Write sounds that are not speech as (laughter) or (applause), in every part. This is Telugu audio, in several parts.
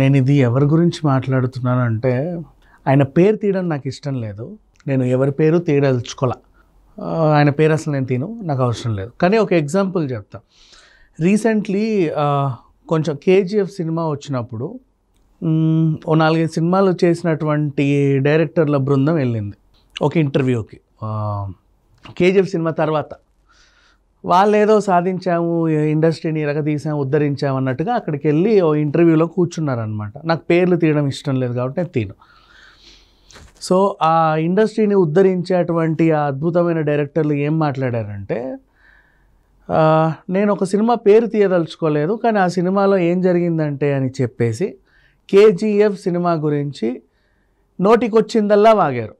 నేను ఇది ఎవరి గురించి మాట్లాడుతున్నాను అంటే ఆయన పేరు తీయడం నాకు ఇష్టం లేదు నేను ఎవరి పేరు తీయదలుచుకోలే ఆయన పేరు అసలు నేను తిను నాకు అవసరం లేదు కానీ ఒక ఎగ్జాంపుల్ చెప్తా రీసెంట్లీ కొంచెం కేజీఎఫ్ సినిమా వచ్చినప్పుడు ఓ నాలుగైదు సినిమాలు చేసినటువంటి డైరెక్టర్ల బృందం వెళ్ళింది ఒక ఇంటర్వ్యూకి కేజీఎఫ్ సినిమా తర్వాత వాళ్ళు ఏదో సాధించాము ఇండస్ట్రీని ఎరగదీసాము ఉద్ధరించాము అన్నట్టుగా అక్కడికి వెళ్ళి ఓ ఇంటర్వ్యూలో కూర్చున్నారనమాట నాకు పేర్లు తీయడం ఇష్టం లేదు కాబట్టి నేను తీను సో ఆ ఇండస్ట్రీని ఉద్ధరించేటువంటి ఆ అద్భుతమైన డైరెక్టర్లు ఏం మాట్లాడారంటే నేను ఒక సినిమా పేరు తీయదలుచుకోలేదు కానీ ఆ సినిమాలో ఏం జరిగిందంటే అని చెప్పేసి కేజీఎఫ్ సినిమా గురించి నోటికొచ్చిందల్లా వాగారు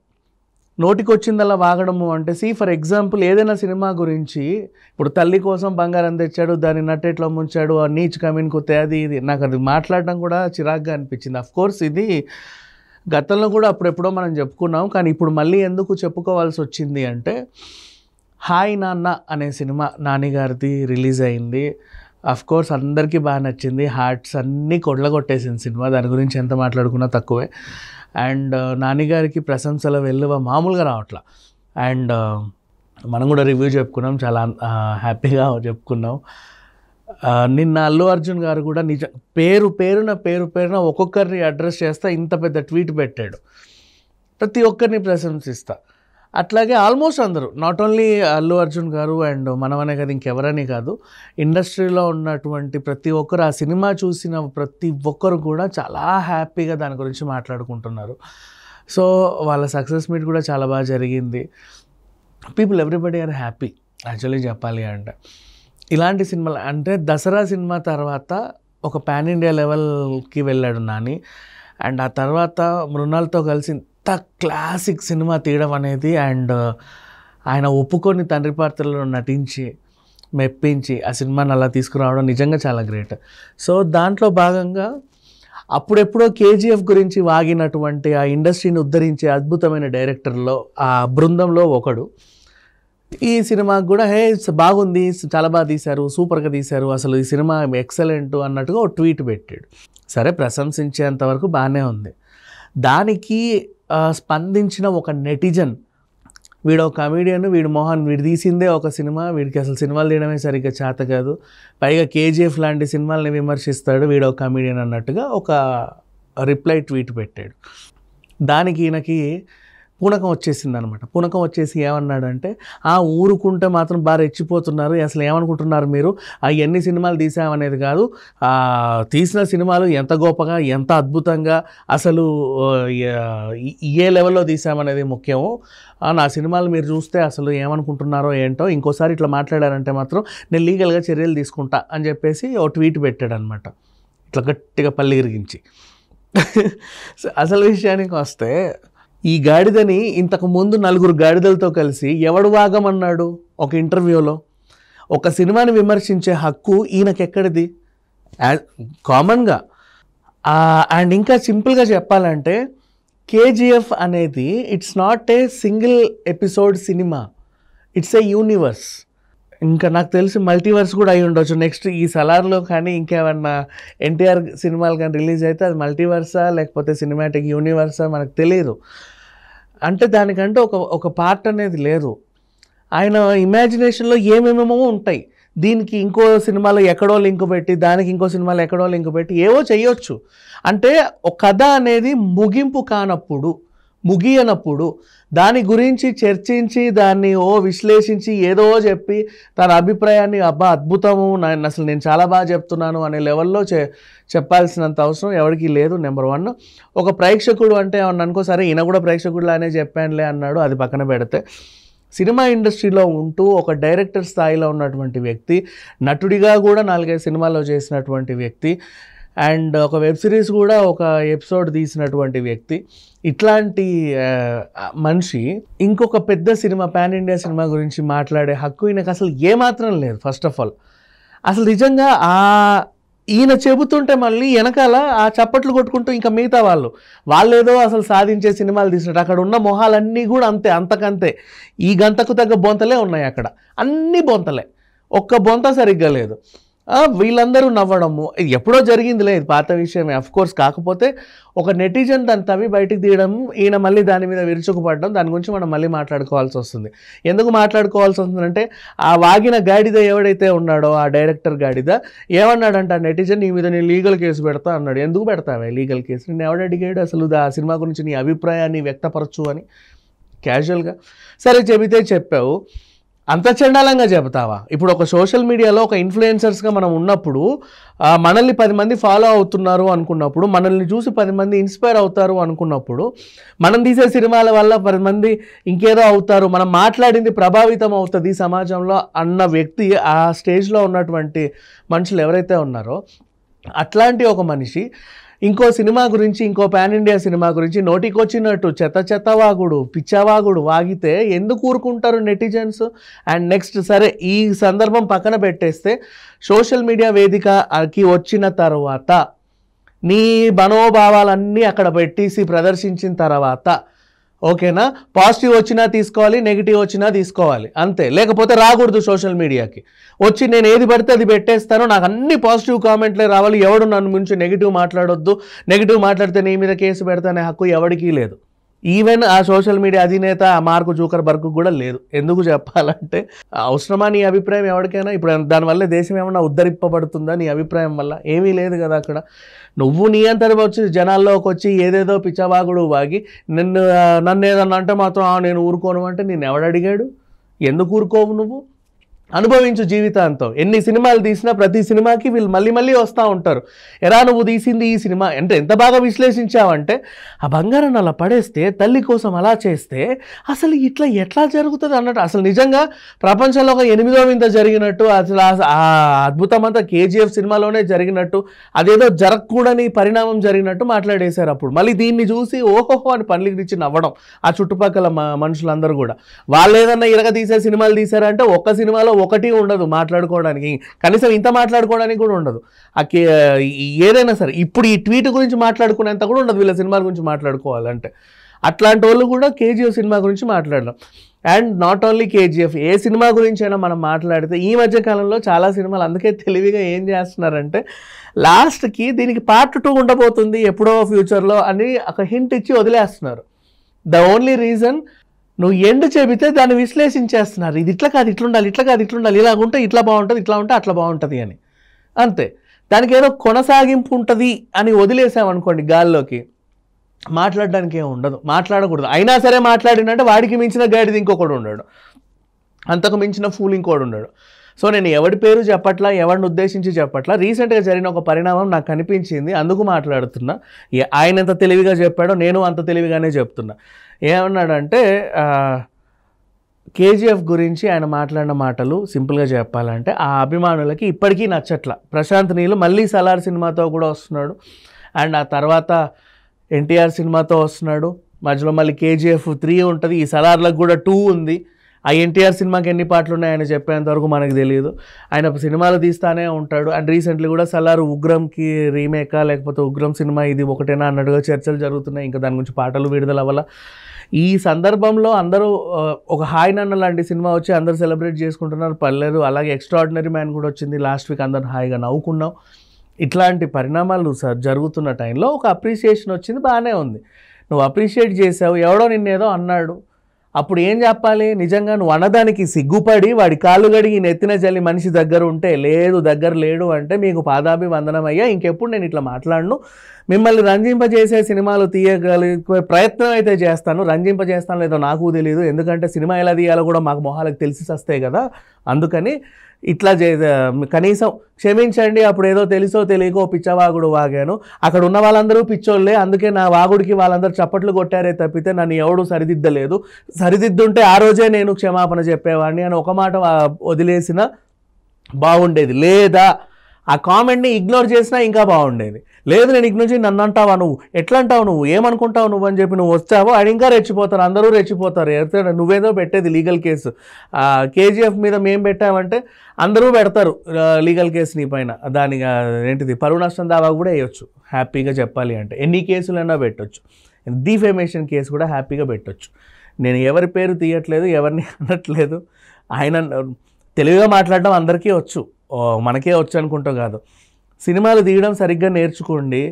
నోటికొచ్చిందల్లా వాగడము అంటే సి ఫర్ ఎగ్జాంపుల్ ఏదైనా సినిమా గురించి ఇప్పుడు తల్లి కోసం బంగారం తెచ్చాడు దాన్ని నట్టేట్లో ముంచాడు ఆ నీచ్ కమీన్ కొత్త అది ఇది నాకు అది మాట్లాడడం కూడా చిరాగ్గా అనిపించింది అఫ్ కోర్స్ ఇది గతంలో కూడా అప్పుడెప్పుడో మనం చెప్పుకున్నాం కానీ ఇప్పుడు మళ్ళీ ఎందుకు చెప్పుకోవాల్సి వచ్చింది అంటే హాయ్ నాన్న అనే సినిమా నానిగారిది రిలీజ్ అయింది అఫ్ కోర్స్ అందరికీ బాగా నచ్చింది హార్ట్స్ అన్నీ కొట్టేసింది సినిమా దాని గురించి ఎంత మాట్లాడుకున్నా తక్కువే అండ్ నాన్నగారికి ప్రశంసల వెళ్ళువ మామూలుగా రావట్ల అండ్ మనం కూడా రివ్యూ చెప్పుకున్నాం చాలా హ్యాపీగా చెప్పుకున్నాం నిన్న అల్లు అర్జున్ గారు కూడా నిజ పేరు పేరున పేరు పేరున ఒక్కొక్కరిని అడ్రస్ చేస్తా ఇంత పెద్ద ట్వీట్ పెట్టాడు ప్రతి ఒక్కరిని ప్రశంసిస్తా అట్లాగే ఆల్మోస్ట్ అందరూ నాట్ ఓన్లీ అల్లు అర్జున్ గారు అండ్ మనమనే కాదు ఇంకెవరని కాదు ఇండస్ట్రీలో ఉన్నటువంటి ప్రతి ఒక్కరు ఆ సినిమా చూసిన ప్రతి ఒక్కరు కూడా చాలా హ్యాపీగా దాని గురించి మాట్లాడుకుంటున్నారు సో వాళ్ళ సక్సెస్ మీట్ కూడా చాలా బాగా జరిగింది people everybody are happy actually చెప్పాలి అంటే ఇలాంటి సినిమాలు అంటే దసరా సినిమా తర్వాత ఒక పాన్ ఇండియా లెవెల్కి వెళ్ళాడు నాని అండ్ ఆ తర్వాత మృణాలతో కలిసి అంత క్లాసిక్ సినిమా తీయడం అనేది అండ్ ఆయన ఒప్పుకొని తండ్రి పాత్రలో నటించి మెప్పించి ఆ సినిమాని అలా తీసుకురావడం నిజంగా చాలా గ్రేట్ సో దాంట్లో భాగంగా అప్పుడెప్పుడో కేజీఎఫ్ గురించి వాగినటువంటి ఆ ఇండస్ట్రీని ఉద్ధరించే అద్భుతమైన డైరెక్టర్లో ఆ బృందంలో ఒకడు ఈ సినిమాకి కూడా హే బాగుంది చాలా బాగా తీశారు సూపర్గా తీశారు అసలు ఈ సినిమా ఎక్సలెంట్ అన్నట్టుగా ఒక ట్వీట్ పెట్టాడు సరే ప్రశంసించేంతవరకు బాగానే ఉంది దానికి స్పందించిన ఒక నెటిజన్ వీడు కమెడియన్ వీడు మోహన్ వీడు తీసిందే ఒక సినిమా వీడికి అసలు సినిమాలు తీయడమే సరిగ్గా చేత కాదు పైగా కేజీఎఫ్ లాంటి సినిమాలని విమర్శిస్తాడు వీడు కమెడియన్ అన్నట్టుగా ఒక రిప్లై ట్వీట్ పెట్టాడు దానికి ఈయనకి పూనకం వచ్చేసింది అనమాట పూనకం వచ్చేసి ఏమన్నాడంటే ఆ ఊరుకుంటే మాత్రం బాగా రెచ్చిపోతున్నారు అసలు ఏమనుకుంటున్నారు మీరు అవి ఎన్ని సినిమాలు తీసామనేది కాదు తీసిన సినిమాలు ఎంత గొప్పగా ఎంత అద్భుతంగా అసలు ఏ లెవెల్లో తీసామనేది ముఖ్యము నా సినిమాలు మీరు చూస్తే అసలు ఏమనుకుంటున్నారో ఏంటో ఇంకోసారి ఇట్లా మాట్లాడారంటే మాత్రం నేను లీగల్గా చర్యలు తీసుకుంటా అని చెప్పేసి ఓ ట్వీట్ పెట్టాడు అనమాట ఇట్లా గట్టిగా పల్లి ఇరిగించి (laughs) అసలు విషయానికి వస్తే ఈ గాడిదని ఇంతకు ముందు నలుగురు గాడిదలతో కలిసి ఎవడు వాగమన్నాడు ఒక ఇంటర్వ్యూలో ఒక సినిమాని విమర్శించే హక్కు ఈయనకెక్కడిది కామన్గా అండ్ ఇంకా సింపుల్గా చెప్పాలంటే కేజీఎఫ్ అనేది it's not a single episode సినిమా ఇట్స్ ఏ యూనివర్స్ ఇంకా నాకు తెలిసి మల్టీవర్స్ కూడా అయి ఉండొచ్చు నెక్స్ట్ ఈ సలార్లో కానీ ఇంకేమన్నా ఎన్టీఆర్ సినిమాలు కానీ రిలీజ్ అయితే అది మల్టీవర్సా లేకపోతే సినిమాటిక్ యూనివర్సా మనకు తెలియదు అంటే దానికంటే ఒక ఒక పార్ట్ అనేది లేదు ఆయన ఇమాజినేషన్లో ఏమేమేమో ఉంటాయి దీనికి ఇంకో సినిమాలో ఎక్కడో లింక్ పెట్టి దానికి ఇంకో సినిమాలో ఎక్కడో లింక్ పెట్టి ఏవో చేయొచ్చు అంటే ఒక కథ అనేది ముగింపు కానప్పుడు ముగియనప్పుడు దాని గురించి చర్చించి దాన్ని ఓ విశ్లేషించి ఏదో చెప్పి తన అభిప్రాయాన్ని అబ్బా అద్భుతము నేను అసలు నేను చాలా బాగా చెప్తున్నాను అనే లెవెల్లో చె చెప్పాల్సినంత అవసరం ఎవరికీ లేదు నెంబర్ వన్ ఒక ప్రేక్షకుడు అంటే అనుకో సరే ఈయన కూడా ప్రేక్షకుడులానే చెప్పానులే అన్నాడు అది పక్కన పెడితే సినిమా ఇండస్ట్రీలో ఉంటూ ఒక డైరెక్టర్ స్థాయిలో ఉన్నటువంటి వ్యక్తి నటుడిగా కూడా నాలుగైదు సినిమాల్లో చేసినటువంటి వ్యక్తి అండ్ ఒక వెబ్ సిరీస్ కూడా ఒక ఎపిసోడ్ తీసినటువంటి వ్యక్తి ఇట్లాంటి మనిషి ఇంకొక పెద్ద సినిమా పాన్ ఇండియా సినిమా గురించి మాట్లాడే హక్కు ఈయనకు అసలు ఏమాత్రం లేదు ఫస్ట్ ఆఫ్ ఆల్ అసలు నిజంగా ఆ ఈయన చెబుతుంటే మళ్ళీ వెనకాల ఆ చప్పట్లు కొట్టుకుంటూ ఇంకా మిగతా వాళ్ళు వాళ్ళు ఏదో అసలు సాధించే సినిమాలు తీసినట్టు అక్కడ ఉన్న మొహాలన్నీ కూడా అంతే అంతకంతే ఈ గంతకు తగ్గ బొంతలే ఉన్నాయి అక్కడ అన్ని బొంతలే ఒక్క బొంత సరిగ్గా లేదు వీళ్ళందరూ నవ్వడము ఇది ఎప్పుడో జరిగిందిలే ఇది పాత విషయమే అఫ్ కోర్స్ కాకపోతే ఒక నెటిజన్ దాన్ని తవ్వి బయటికి తీయడం ఈయన మళ్ళీ దాని మీద విరుచుకుపడడం దాని గురించి మనం మళ్ళీ మాట్లాడుకోవాల్సి వస్తుంది ఎందుకు మాట్లాడుకోవాల్సి వస్తుందంటే ఆ వాగిన గాడిద ఎవడైతే ఉన్నాడో ఆ డైరెక్టర్ గాడిద ఏమన్నాడంటే ఆ నెటిజన్ నీ మీద నేను లీగల్ కేసు పెడతా అన్నాడు ఎందుకు పెడతావే లీగల్ కేసు నేను ఎవడ అడిగాడు అసలు ఆ సినిమా గురించి నీ అభిప్రాయాన్ని వ్యక్తపరచు అని క్యాజువల్గా సరే చెబితే చెప్పావు అంత చండాలంగా చెబుతావా ఇప్పుడు ఒక సోషల్ మీడియాలో ఒక ఇన్ఫ్లుయెన్సర్స్గా మనం ఉన్నప్పుడు మనల్ని పది మంది ఫాలో అవుతున్నారు అనుకున్నప్పుడు మనల్ని చూసి పది మంది ఇన్స్పైర్ అవుతారు అనుకున్నప్పుడు మనం తీసే సినిమాల వల్ల పది మంది ఇంకేదో అవుతారు మనం మాట్లాడింది ప్రభావితం అవుతుంది సమాజంలో అన్న వ్యక్తి ఆ స్టేజ్లో ఉన్నటువంటి మనుషులు ఎవరైతే ఉన్నారో అట్లాంటి ఒక మనిషి ఇంకో సినిమా గురించి ఇంకో పాన్ ఇండియా సినిమా గురించి నోటికొచ్చినట్టు చెత్త చెత్తవాగుడు పిచ్చవాగుడు వాగితే ఎందుకు ఊరుకుంటారు నెటిజన్స్ అండ్ నెక్స్ట్ సరే ఈ సందర్భం పక్కన పెట్టేస్తే సోషల్ మీడియా వేదికకి వచ్చిన తర్వాత నీ మనోభావాలన్నీ అక్కడ పెట్టేసి ప్రదర్శించిన తర్వాత ఓకేనా పాజిటివ్ వచ్చినా తీసుకోవాలి నెగిటివ్ వచ్చినా తీసుకోవాలి అంతే లేకపోతే రాకూడదు సోషల్ మీడియాకి వచ్చి నేను ఏది పడితే అది పెట్టేస్తాను నాకు అన్ని పాజిటివ్ కామెంట్లే రావాలి ఎవడు నన్ను ముంచి నెగిటివ్ మాట్లాడొద్దు నెగిటివ్ మాట్లాడితే నీ మీద కేసు పెడతానే హక్కు ఎవడికీ లేదు ఈవెన్ ఆ సోషల్ మీడియా అధినేత ఆ మార్కు బర్గ్ కూడా లేదు ఎందుకు చెప్పాలంటే అవసరమా నీ అభిప్రాయం ఎవరికైనా ఇప్పుడు దానివల్ల దేశం ఏమన్నా ఉద్ధరింపబడుతుందా నీ అభిప్రాయం వల్ల ఏమీ లేదు కదా అక్కడ నువ్వు నీ వచ్చి జనాల్లోకి వచ్చి ఏదేదో పిచ్చవాగుడు వాగి నిన్ను నన్ను ఏదన్నా అంటే మాత్రం నేను ఊరుకోను అంటే నేను ఎవడు అడిగాడు ఎందుకు ఊరుకోవు నువ్వు అనుభవించు జీవితాంతం ఎన్ని సినిమాలు తీసినా ప్రతి సినిమాకి వీళ్ళు మళ్ళీ మళ్ళీ వస్తూ ఉంటారు ఎరా నువ్వు తీసింది ఈ సినిమా అంటే ఎంత బాగా విశ్లేషించావంటే ఆ బంగారం అలా పడేస్తే తల్లి కోసం అలా చేస్తే అసలు ఇట్లా ఎట్లా జరుగుతుంది అన్నట్టు అసలు నిజంగా ప్రపంచంలో ఒక ఎనిమిదో వింత జరిగినట్టు అసలు ఆ అద్భుతం అంతా కేజీఎఫ్ సినిమాలోనే జరిగినట్టు అదేదో జరగకూడని పరిణామం జరిగినట్టు మాట్లాడేశారు అప్పుడు మళ్ళీ దీన్ని చూసి ఓహోహో అని పండ్లిగిరిచి నవ్వడం ఆ చుట్టుపక్కల మనుషులందరూ కూడా వాళ్ళు ఏదన్నా ఇరగ తీసే సినిమాలు తీశారంటే ఒక్క సినిమాలో ఒకటి ఉండదు మాట్లాడుకోవడానికి కనీసం ఇంత మాట్లాడుకోవడానికి కూడా ఉండదు ఏదైనా సరే ఇప్పుడు ఈ ట్వీట్ గురించి మాట్లాడుకునేంత కూడా ఉండదు వీళ్ళ సినిమాల గురించి మాట్లాడుకోవాలంటే అట్లాంటి వాళ్ళు కూడా కేజీఎఫ్ సినిమా గురించి మాట్లాడడం అండ్ నాట్ ఓన్లీ కేజీఎఫ్ ఏ సినిమా గురించి అయినా మనం మాట్లాడితే ఈ మధ్య కాలంలో చాలా సినిమాలు అందుకే తెలివిగా ఏం చేస్తున్నారంటే లాస్ట్కి దీనికి పార్ట్ టూ ఉండబోతుంది ఎప్పుడో ఫ్యూచర్లో అని ఒక హింట్ ఇచ్చి వదిలేస్తున్నారు ద ఓన్లీ రీజన్ నువ్వు ఎండు చెబితే దాన్ని విశ్లేషించేస్తున్నారు ఇది ఇట్లా కాదు ఉండాలి ఇట్లా కాదు ఇట్లుండాలి ఇలా ఉంటే ఇట్లా బాగుంటుంది ఇట్లా ఉంటే అట్లా బాగుంటుంది అని అంతే దానికి ఏదో కొనసాగింపు ఉంటుంది అని వదిలేసామనుకోండి గాల్లోకి మాట్లాడడానికి ఏమి ఉండదు మాట్లాడకూడదు అయినా సరే మాట్లాడినంటే వాడికి మించిన గైడ్ ఇంకొకడు ఉండడు అంతకు మించిన ఫూల్ ఇంకోడు ఉండడు సో నేను ఎవడి పేరు చెప్పట్లా ఎవరిని ఉద్దేశించి చెప్పట్లా రీసెంట్గా జరిగిన ఒక పరిణామం నాకు కనిపించింది అందుకు మాట్లాడుతున్నా ఆయన ఎంత తెలివిగా చెప్పాడో నేను అంత తెలివిగానే చెప్తున్నా ఏమన్నాడంటే కేజీఎఫ్ గురించి ఆయన మాట్లాడిన మాటలు సింపుల్గా చెప్పాలంటే ఆ అభిమానులకి ఇప్పటికీ నచ్చట్ల ప్రశాంత్ నీలు మళ్ళీ సలార్ సినిమాతో కూడా వస్తున్నాడు అండ్ ఆ తర్వాత ఎన్టీఆర్ సినిమాతో వస్తున్నాడు మధ్యలో మళ్ళీ కేజీఎఫ్ త్రీ ఉంటుంది ఈ సలార్లకు కూడా టూ ఉంది ఆ ఎన్టీఆర్ సినిమాకి ఎన్ని పాటలు ఉన్నాయని చెప్పేంతవరకు మనకు తెలియదు ఆయన సినిమాలు తీస్తానే ఉంటాడు అండ్ రీసెంట్లీ కూడా సలారు ఉగ్రంకి రీమేకా లేకపోతే ఉగ్రం సినిమా ఇది ఒకటేనా అన్నట్టుగా చర్చలు జరుగుతున్నాయి ఇంకా దాని గురించి పాటలు విడుదల వల్ల ఈ సందర్భంలో అందరూ ఒక హాయ్ నన్న లాంటి సినిమా వచ్చి అందరూ సెలబ్రేట్ చేసుకుంటున్నారు పర్లేదు అలాగే ఎక్స్ట్రాడినరీ మ్యాన్ కూడా వచ్చింది లాస్ట్ వీక్ అందరం హాయిగా నవ్వుకున్నాం ఇట్లాంటి పరిణామాలు సార్ జరుగుతున్న టైంలో ఒక అప్రిసియేషన్ వచ్చింది బాగానే ఉంది నువ్వు అప్రిషియేట్ చేసావు ఎవడో నిన్నేదో అన్నాడు అప్పుడు ఏం చెప్పాలి నిజంగా నువ్వు అన్నదానికి సిగ్గుపడి వాడి కాళ్ళు గడిగి నెత్తిన జల్లి మనిషి దగ్గర ఉంటే లేదు దగ్గర లేడు అంటే మీకు పాదాభివందనం అయ్యా ఇంకెప్పుడు నేను ఇట్లా మాట్లాడను మిమ్మల్ని రంజింపజేసే సినిమాలు తీయగలిగే ప్రయత్నం అయితే చేస్తాను రంజింపజేస్తాను లేదో నాకు తెలియదు ఎందుకంటే సినిమా ఎలా తీయాలో కూడా మాకు మొహాలకు తెలిసి వస్తాయి కదా అందుకని ఇట్లా చే కనీసం క్షమించండి అప్పుడు ఏదో తెలుసో తెలియకో పిచ్చవాగుడు వాగాను అక్కడ ఉన్న వాళ్ళందరూ పిచ్చోళ్ళే అందుకే నా వాగుడికి వాళ్ళందరూ చప్పట్లు కొట్టారే తప్పితే నన్ను ఎవడూ సరిదిద్దలేదు సరిదిద్దుంటే ఆ రోజే నేను క్షమాపణ చెప్పేవాడిని అని ఒక మాట వదిలేసిన బాగుండేది లేదా ఆ కామెంట్ని ఇగ్నోర్ చేసినా ఇంకా బాగుండేది లేదు నేను ఇగ్నోర్ చేసి నన్ను అంటావా నువ్వు ఎట్లా అంటావు నువ్వు ఏమనుకుంటావు నువ్వు అని చెప్పి నువ్వు వచ్చావో ఆయన ఇంకా రెచ్చిపోతారు అందరూ రెచ్చిపోతారు ఎడతాడు నువ్వేదో పెట్టేది లీగల్ కేసు కేజీఎఫ్ మీద మేము పెట్టామంటే అందరూ పెడతారు లీగల్ కేసు నీ పైన దాని ఏంటిది పరువు నష్టం దావా కూడా వేయొచ్చు హ్యాపీగా చెప్పాలి అంటే ఎన్ని కేసులైనా పెట్టచ్చు డిఫేమేషన్ కేసు కూడా హ్యాపీగా పెట్టొచ్చు నేను ఎవరి పేరు తీయట్లేదు ఎవరిని (laughs) అనట్లేదు ఆయన తెలివిగా మాట్లాడడం అందరికీ వచ్చు మనకే వచ్చు అనుకుంటాం కాదు సినిమాలు తీయడం సరిగ్గా నేర్చుకోండి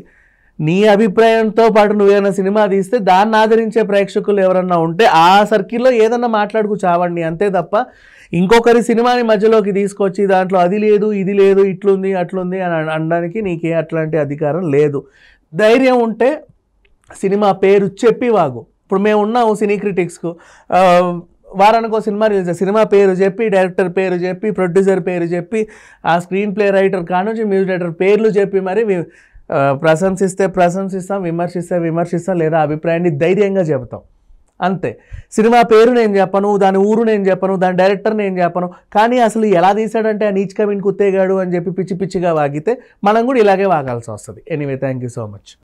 నీ అభిప్రాయంతో పాటు నువ్వేమైనా సినిమా తీస్తే దాన్ని ఆదరించే ప్రేక్షకులు ఎవరన్నా ఉంటే ఆ సర్కిల్లో ఏదన్నా మాట్లాడుకు చావండి అంతే తప్ప ఇంకొకరి సినిమాని మధ్యలోకి తీసుకొచ్చి దాంట్లో అది లేదు ఇది లేదు ఇట్లుంది అట్లుంది అని అనడానికి నీకే అట్లాంటి అధికారం లేదు ధైర్యం ఉంటే సినిమా పేరు చెప్పి వాగు ఇప్పుడు మేము ఉన్నాము సినీ క్రిటిక్స్కు వారానికి ఒక సినిమా రిలీజ్ సినిమా పేరు చెప్పి డైరెక్టర్ పేరు చెప్పి ప్రొడ్యూసర్ పేరు చెప్పి ఆ స్క్రీన్ ప్లే రైటర్ కానుంచి మ్యూజిక్ డైరెక్టర్ పేర్లు చెప్పి మరి ప్రశంసిస్తే ప్రశంసిస్తాం విమర్శిస్తే విమర్శిస్తాం లేదా అభిప్రాయాన్ని ధైర్యంగా చెబుతాం అంతే సినిమా పేరు నేను చెప్పను దాని ఊరు నేను చెప్పను దాని డైరెక్టర్ నేను చెప్పను కానీ అసలు ఎలా తీశాడంటే ఆ నీచ్ కవిన్ కుత్తేగాడు అని చెప్పి పిచ్చి పిచ్చిగా వాగితే మనం కూడా ఇలాగే వాగాల్సి వస్తుంది anyway thank you so much